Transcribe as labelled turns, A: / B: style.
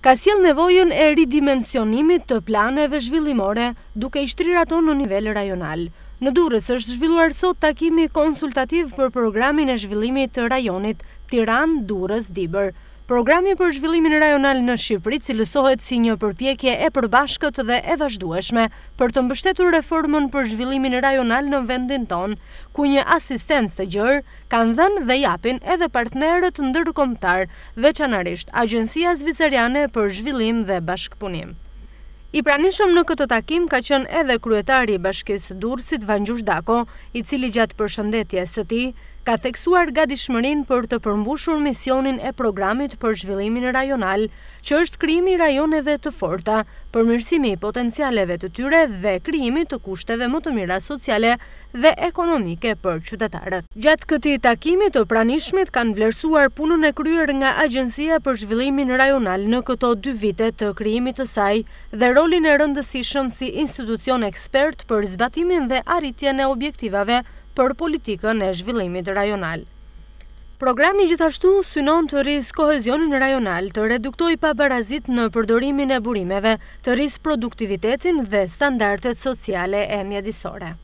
A: ka siel nevojën e ridimensionimit të planeve zhvillimore duke i shtrirato në nivel rajonal. Në durës është zhvilluar sot takimi konsultativ për programin e zhvillimit të rajonit Tiran-Durës-Dibër, Programi për zhvillimin rajonal në Shqipëri cilësohet si një përpjekje e përbashkët dhe e vazhdueshme për të mbështetur reformën për zhvillimin rajonal në vendin ton, ku një asistencë të gjërë kanë dhenë dhe japin edhe partnerët ndërkomtar dhe qanarisht Agencia Zvizariane për Zhvillim dhe Bashkëpunim. I pranishëm në këtë takim ka qënë edhe kruetari i bashkisë durësit Vangjush Dako, i cili gjatë përshëndetje së ti, ka theksuar ga dishmërin për të përmbushur misionin e programit për zhvillimin rajonal, që është kryimi rajoneve të forta, përmirësimi i potencialeve të tyre dhe kryimi të kushteve më të mira sociale dhe ekonomike për qytetarët. Gjatë këti takimi të pranishmit, kanë vlerësuar punën e kryer nga Agencia për zhvillimin rajonal në këto dy vite të kryimit të saj dhe rolin e rëndësishëm si institucion ekspert për zbatimin dhe arritje në objektivave për politikën e zhvillimit rajonal. Programi gjithashtu synon të rris kohezionin rajonal të reduktoj pa barazit në përdorimin e burimeve, të rris produktivitetin dhe standartet sociale e mjedisore.